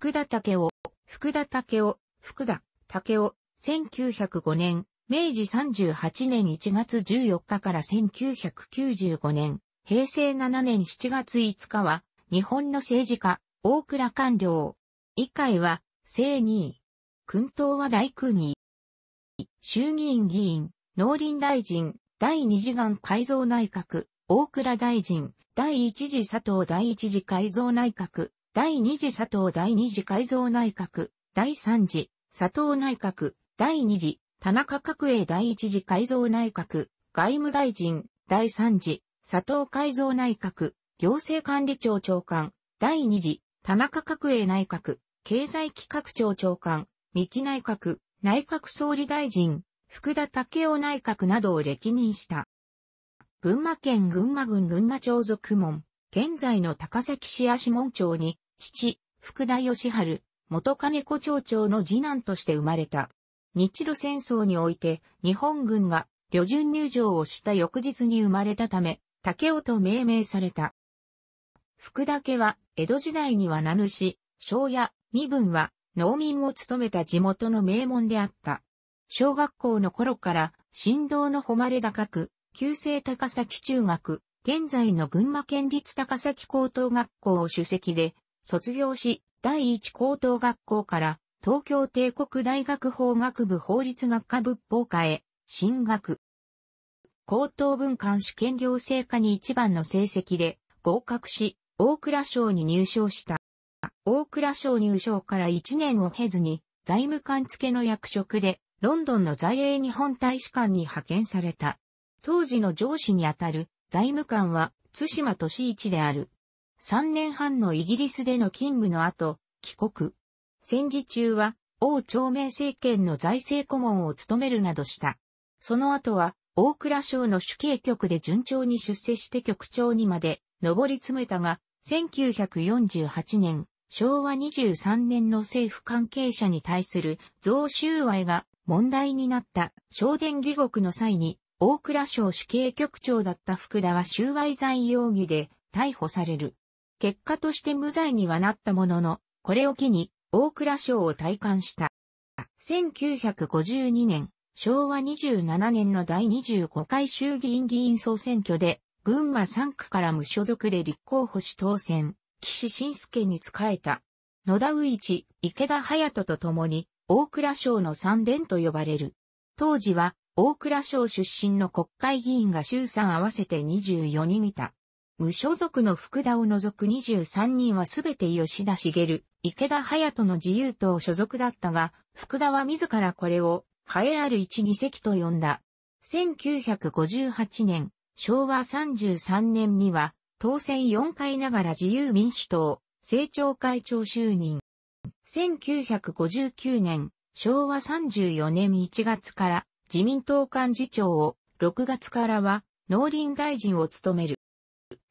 福田武雄、福田武雄、福田武雄、1905年、明治38年1月14日から1995年、平成7年7月5日は、日本の政治家、大倉官僚。以下は、正二位。君党は大空二位。衆議院議員、農林大臣、第二次岸改造内閣、大倉大臣、第一次佐藤第一次改造内閣、第二次佐藤第二次改造内閣、第三次佐藤内閣、第二次田中角栄第一次改造内閣、外務大臣、第三次佐藤改造内閣、行政管理庁長官、第二次田中角栄内閣、経済企画庁長官、三木内閣、内閣総理大臣、福田武雄内閣などを歴任した。群馬県群馬郡群馬町属門、現在の高崎市足門町に父、福田義春、元金子町長の次男として生まれた。日露戦争において日本軍が旅順入場をした翌日に生まれたため、竹尾と命名された。福田家は江戸時代には名主、庄屋、身分は農民を務めた地元の名門であった。小学校の頃から振動の誉れ高く、旧制高崎中学、現在の群馬県立高崎高等学校を主席で卒業し、第一高等学校から東京帝国大学法学部法律学科仏法科へ進学。高等文官試験行政科に一番の成績で合格し、大倉省に入省した。大倉省入省から1年を経ずに財務官付けの役職でロンドンの在英日本大使館に派遣された。当時の上司にあたる財務官は津島敏一である。3年半のイギリスでの勤務の後、帰国。戦時中は、王朝明政権の財政顧問を務めるなどした。その後は、大倉省の主計局で順調に出世して局長にまで上り詰めたが、1948年、昭和23年の政府関係者に対する増収賄が問題になった商電義国の際に、大倉省主計局長だった福田は収賄罪容疑で逮捕される。結果として無罪にはなったものの、これを機に大蔵省を退官した。1952年、昭和27年の第25回衆議院議員総選挙で、群馬3区から無所属で立候補し当選、岸信介に仕えた。野田宇一、池田隼人と共に、大蔵省の三殿と呼ばれる。当時は、大蔵省出身の国会議員が衆参合わせて24人いた。無所属の福田を除く23人はすべて吉田茂、池田隼人の自由党所属だったが、福田は自らこれを、栄えある一議席と呼んだ。1958年、昭和33年には、当選4回ながら自由民主党、政調会長就任。1959年、昭和34年1月から自民党幹事長を、6月からは農林大臣を務める。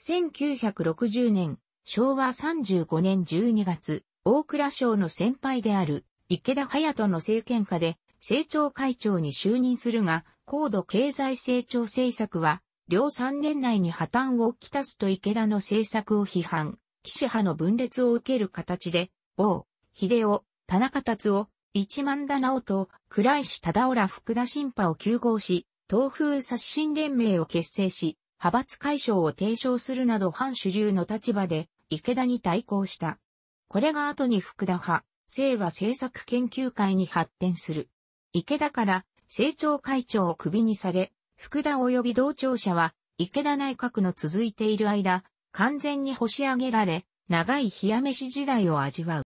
1960年、昭和35年12月、大倉省の先輩である池田隼人の政権下で政調会長に就任するが、高度経済成長政策は、両3年内に破綻をきたすと池田の政策を批判、岸派の分裂を受ける形で、某、秀夫、田中達夫、一万田直と、倉石忠浦ら福田新派を休合し、東風刷新連盟を結成し、派閥解消を提唱するなど反主流の立場で池田に対抗した。これが後に福田派、清和政策研究会に発展する。池田から政調会長をクビにされ、福田及び同庁舎は池田内閣の続いている間、完全に干し上げられ、長い冷や飯時代を味わう。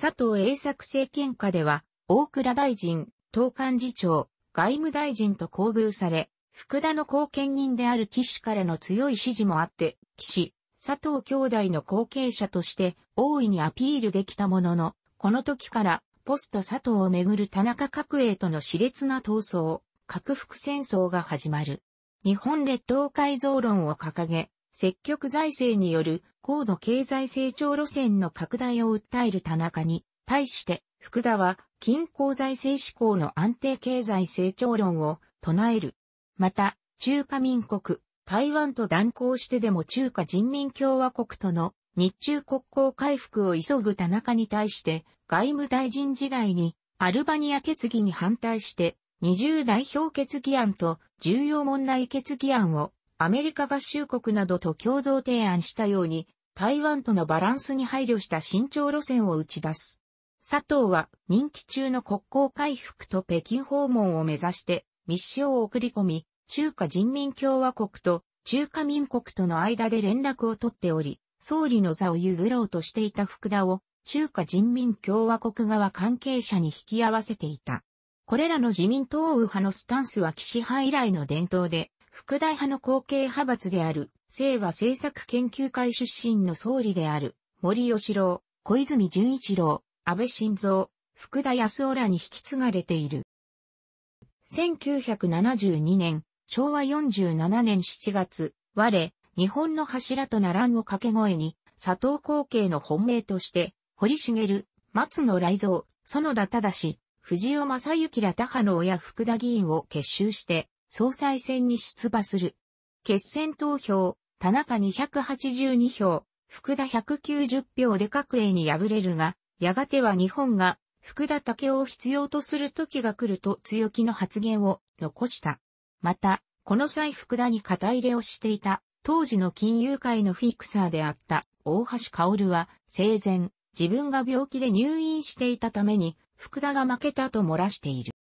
佐藤栄作政権下では、大倉大臣、東幹事長、外務大臣と厚遇され、福田の後見人である岸からの強い支持もあって、岸、佐藤兄弟の後継者として大いにアピールできたものの、この時からポスト佐藤をめぐる田中角栄との熾烈な闘争、拡服戦争が始まる。日本列島改造論を掲げ、積極財政による高度経済成長路線の拡大を訴える田中に、対して福田は均衡財政志向の安定経済成長論を唱える。また、中華民国、台湾と断交してでも中華人民共和国との日中国交回復を急ぐ田中に対して、外務大臣時代にアルバニア決議に反対して、二重代表決議案と重要問題決議案をアメリカ合衆国などと共同提案したように、台湾とのバランスに配慮した慎重路線を打ち出す。佐藤は任期中の国交回復と北京訪問を目指して密書を送り込み、中華人民共和国と中華民国との間で連絡を取っており、総理の座を譲ろうとしていた福田を中華人民共和国側関係者に引き合わせていた。これらの自民党右派のスタンスは岸派以来の伝統で、福田派の後継派閥である、清和政策研究会出身の総理である、森吉郎、小泉純一郎、安倍晋三、福田康夫らに引き継がれている。1972年、昭和47年7月、我、日本の柱とならんを掛け声に、佐藤光景の本命として、堀茂、松野雷蔵、園田忠、藤尾正幸ら他派の親福田議員を結集して、総裁選に出馬する。決選投票、田中282票、福田190票で各営に敗れるが、やがては日本が福田武雄を必要とする時が来ると強気の発言を残した。また、この際福田に肩入れをしていた、当時の金融界のフィクサーであった大橋薫は、生前、自分が病気で入院していたために、福田が負けたと漏らしている。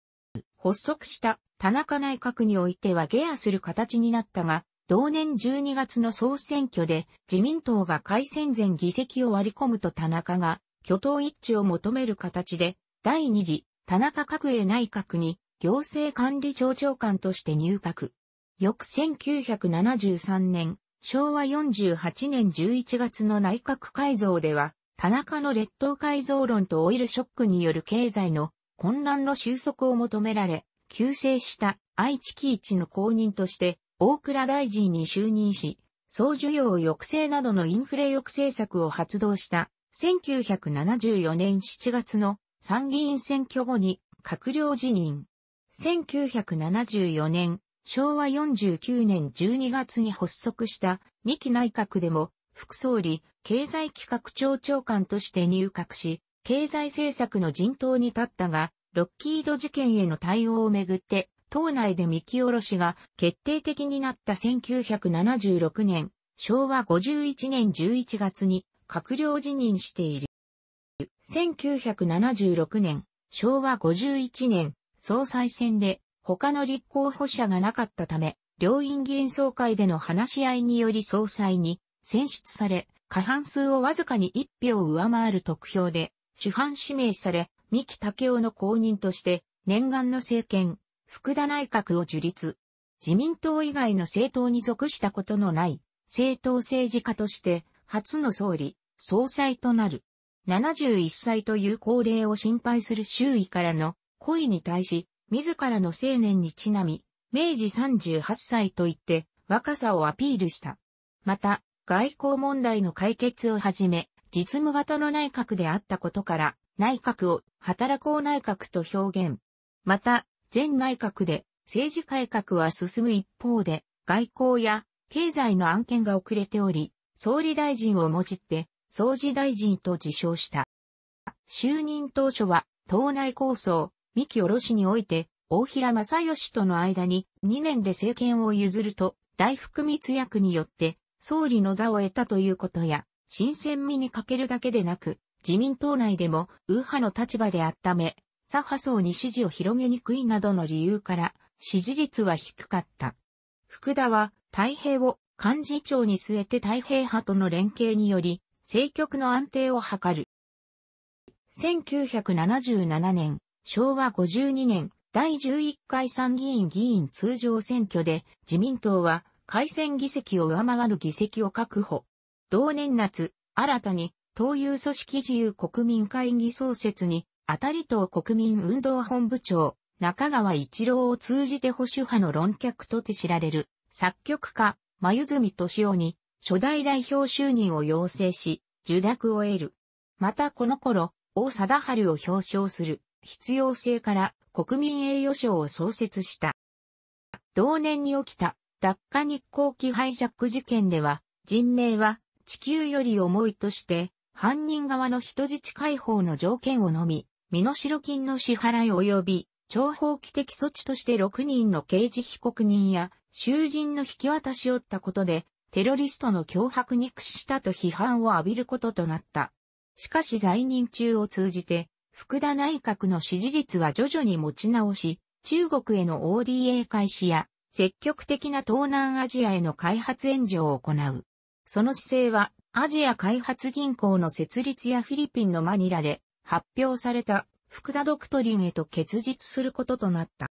発足した田中内閣においては下野する形になったが、同年12月の総選挙で自民党が改選前議席を割り込むと田中が挙党一致を求める形で、第二次田中角栄内閣に行政管理庁長官として入閣。翌1973年、昭和48年11月の内閣改造では、田中の列島改造論とオイルショックによる経済の混乱の収束を求められ、急成した愛知基一の公認として大倉大臣に就任し、総需要抑制などのインフレ抑制策を発動した1974年7月の参議院選挙後に閣僚辞任。1974年、昭和49年12月に発足した三木内閣でも副総理、経済企画庁長官として入閣し、経済政策の陣頭に立ったが、ロッキード事件への対応をめぐって、党内で見下ろしが決定的になった1976年、昭和51年11月に閣僚辞任している。1976年、昭和51年、総裁選で他の立候補者がなかったため、両院議員総会での話し合いにより総裁に選出され、過半数をわずかに1票上回る得票で、主犯指名され、三木武雄の後任として、念願の政権、福田内閣を樹立。自民党以外の政党に属したことのない、政党政治家として、初の総理、総裁となる。71歳という高齢を心配する周囲からの恋に対し、自らの青年にちなみ、明治38歳と言って若さをアピールした。また、外交問題の解決をはじめ、実務型の内閣であったことから、内閣を働こう内閣と表現。また、前内閣で政治改革は進む一方で、外交や経済の案件が遅れており、総理大臣をもじって、総理大臣と自称した。就任当初は、党内構想、三木卸において、大平正義との間に2年で政権を譲ると、大福密約によって総理の座を得たということや、新鮮味に欠けるだけでなく、自民党内でも右派の立場であっため、左派層に支持を広げにくいなどの理由から、支持率は低かった。福田は、太平を幹事長に据えて太平派との連携により、政局の安定を図る。1977年、昭和52年、第11回参議院議員通常選挙で、自民党は改選議席を上回る議席を確保。同年夏、新たに、党友組織自由国民会議創設に、あたり党国民運動本部長、中川一郎を通じて保守派の論客とて知られる、作曲家、真泉敏夫に、初代代表就任を要請し、受諾を得る。またこの頃、大貞治を表彰する。必要性から国民栄誉賞を創設した。同年に起きた落下日航機ハイジャック事件では、人命は地球より重いとして、犯人側の人質解放の条件をのみ、身代金の支払い及び、諜報期的措置として6人の刑事被告人や囚人の引き渡しをったことで、テロリストの脅迫に屈したと批判を浴びることとなった。しかし在任中を通じて、福田内閣の支持率は徐々に持ち直し、中国への ODA 開始や積極的な東南アジアへの開発援助を行う。その姿勢はアジア開発銀行の設立やフィリピンのマニラで発表された福田ドクトリンへと結実することとなった。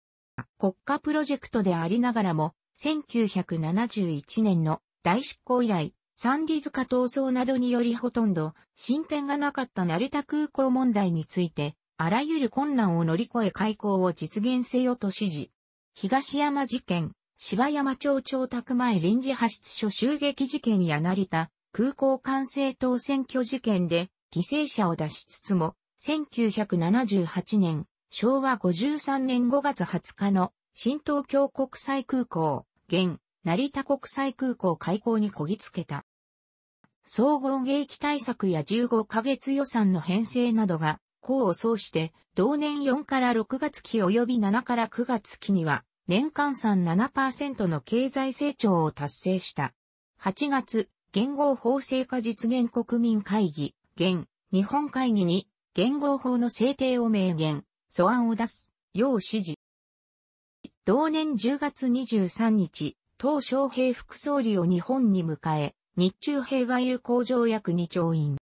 国家プロジェクトでありながらも1971年の大執行以来三里塚闘争などによりほとんど進展がなかった成田空港問題について、あらゆる困難を乗り越え開港を実現せよと指示。東山事件、芝山町長宅前臨時派出所襲撃事件や成田空港管制等選挙事件で犠牲者を出しつつも、1978年、昭和53年5月20日の新東京国際空港、現成田国際空港開港にこぎつけた。総合迎撃対策や15ヶ月予算の編成などが、功を奏して、同年4から6月期及び7から9月期には、年間算7%の経済成長を達成した。8月、言語法制化実現国民会議、現、日本会議に、言語法の制定を明言、素案を出す、要指示。同年10月23日、鄧小平副総理を日本に迎え、日中平和友好条約に調印。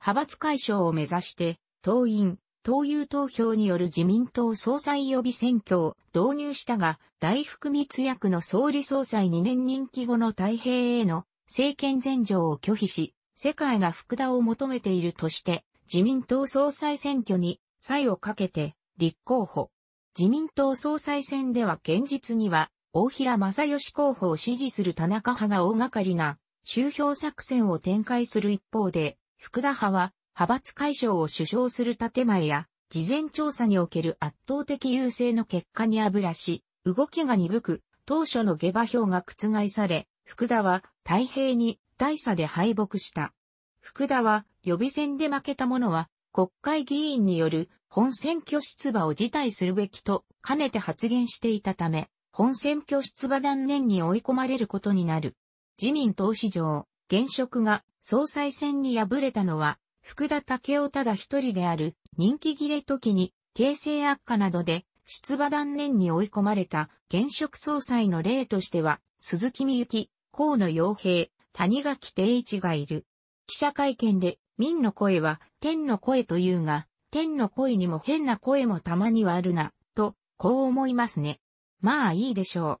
派閥解消を目指して、党員、党友投票による自民党総裁予備選挙を導入したが、大福密約の総理総裁2年任期後の太平への政権前場を拒否し、世界が福田を求めているとして、自民党総裁選挙に、歳をかけて、立候補。自民党総裁選では現実には、大平正義候補を支持する田中派が大掛かりな周票作戦を展開する一方で、福田派は派閥解消を主張する建前や、事前調査における圧倒的優勢の結果にらし、動きが鈍く、当初の下馬評が覆され、福田は太平に大差で敗北した。福田は予備選で負けた者は国会議員による本選挙出馬を辞退するべきと兼ねて発言していたため、本選挙出馬断念に追い込まれることになる。自民党市場、現職が総裁選に敗れたのは、福田武雄ただ一人である、人気切れ時に、形勢悪化などで、出馬断念に追い込まれた、現職総裁の例としては、鈴木美幸、河野洋平、谷垣定一がいる。記者会見で、民の声は、天の声というが、天の声にも変な声もたまにはあるな、と、こう思いますね。まあいいでしょう。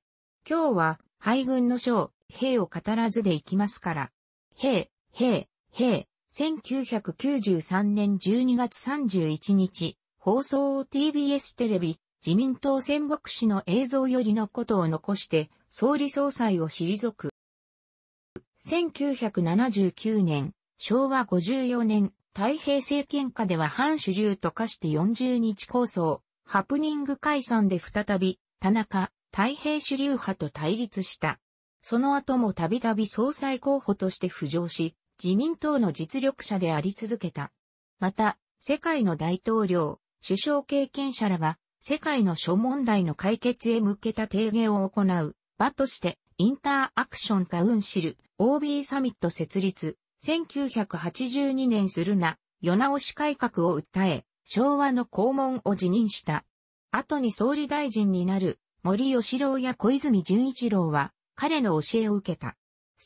今日は、敗軍の将、兵を語らずでいきますから。兵、兵、兵、1993年12月31日、放送 TBS テレビ、自民党戦国史の映像よりのことを残して、総理総裁を退く。1979年、昭和54年、太平政権下では反主流と化して40日構想、ハプニング解散で再び、田中、太平主流派と対立した。その後もたびたび総裁候補として浮上し、自民党の実力者であり続けた。また、世界の大統領、首相経験者らが、世界の諸問題の解決へ向けた提言を行う、場として、インターアクションカウンシル、OB サミット設立、1982年するな、世直し改革を訴え、昭和の公文を辞任した。後に総理大臣になる森吉郎や小泉純一郎は彼の教えを受けた。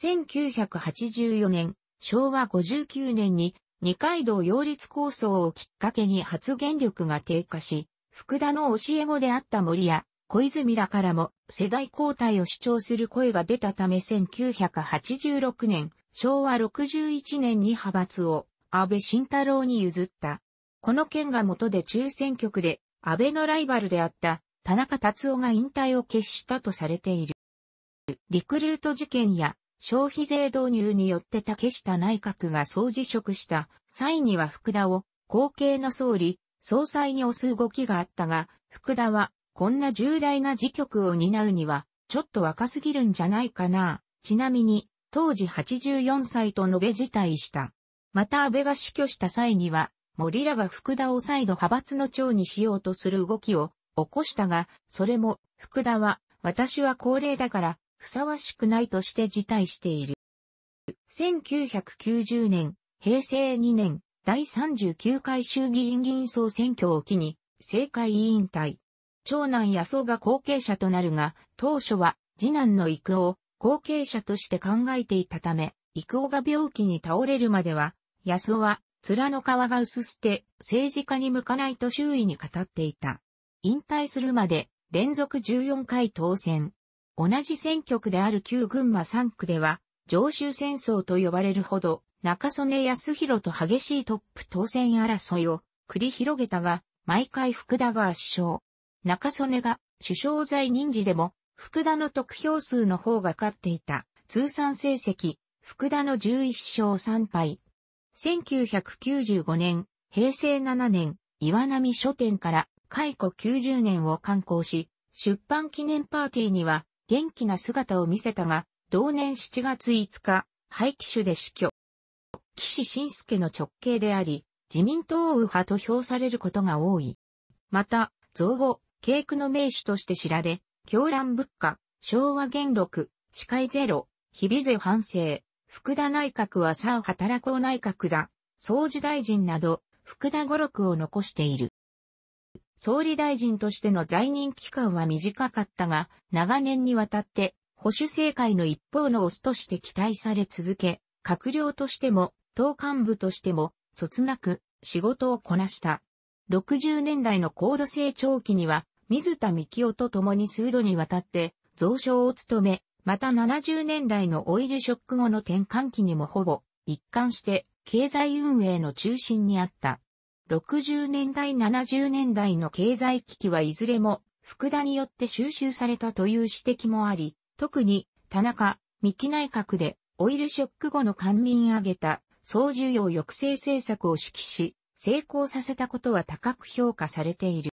1984年、昭和59年に二階堂擁立構想をきっかけに発言力が低下し、福田の教え子であった森や小泉らからも世代交代を主張する声が出たため1986年、昭和61年に派閥を安倍晋太郎に譲った。この件が元で中選挙区で安倍のライバルであった田中達夫が引退を決したとされている。リクルート事件や消費税導入によって竹下内閣が総辞職した際には福田を後継の総理、総裁に押す動きがあったが、福田はこんな重大な事局を担うにはちょっと若すぎるんじゃないかな。ちなみに当時84歳と述べ辞退した。また安倍が死去した際には森らが福田を再度派閥の長にしようとする動きを起こしたが、それも福田は私は高齢だからふさわしくないとして辞退している。1990年、平成2年、第39回衆議院議員総選挙を機に、政界委員会。長男野草が後継者となるが、当初は次男の育夫を後継者として考えていたため、育夫が病気に倒れるまでは、野草は面の皮が薄捨て、政治家に向かないと周囲に語っていた。引退するまで連続14回当選。同じ選挙区である旧群馬3区では、常州戦争と呼ばれるほど、中曽根康弘と激しいトップ当選争いを繰り広げたが、毎回福田が圧勝。中曽根が首相在任時でも、福田の得票数の方が勝っていた。通算成績、福田の11勝3敗、1995年、平成7年、岩波書店から解雇90年を刊行し、出版記念パーティーには元気な姿を見せたが、同年7月5日、廃棄種で死去。岸信介の直系であり、自民党右派と評されることが多い。また、造語、景句の名手として知られ、狂乱物価、昭和元禄、司会ゼロ、日々勢反省、福田内閣はさあ、働こう内閣だ、総事大臣など、福田語録を残している。総理大臣としての在任期間は短かったが、長年にわたって保守政界の一方のオスとして期待され続け、閣僚としても、党幹部としても、卒なく仕事をこなした。60年代の高度成長期には、水田幹夫と共に数度にわたって、増床を務め、また70年代のオイルショック後の転換期にもほぼ一貫して経済運営の中心にあった。60年代70年代の経済危機はいずれも福田によって収集されたという指摘もあり、特に田中、三木内閣でオイルショック後の官民挙げた総需要抑制政策を指揮し、成功させたことは高く評価されている。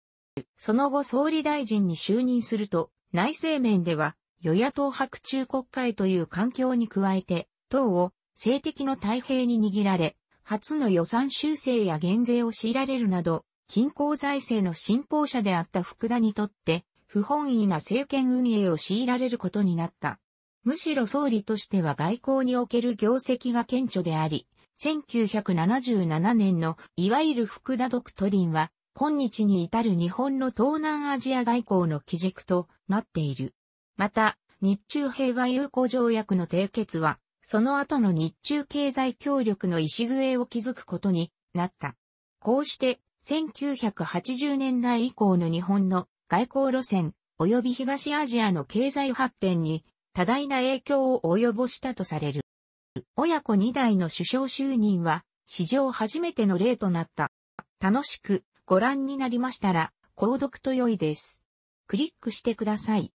その後総理大臣に就任すると、内政面では与野党白中国会という環境に加えて、党を政敵の太平に握られ、初の予算修正や減税を強いられるなど、均衡財政の信奉者であった福田にとって、不本意な政権運営を強いられることになった。むしろ総理としては外交における業績が顕著であり、1977年のいわゆる福田ドクトリンは、今日に至る日本の東南アジア外交の基軸となっている。また、日中平和友好条約の締結は、その後の日中経済協力の礎を築くことになった。こうして、1980年代以降の日本の外交路線及び東アジアの経済発展に多大な影響を及ぼしたとされる。親子2代の首相就任は史上初めての例となった。楽しくご覧になりましたら、購読と良いです。クリックしてください。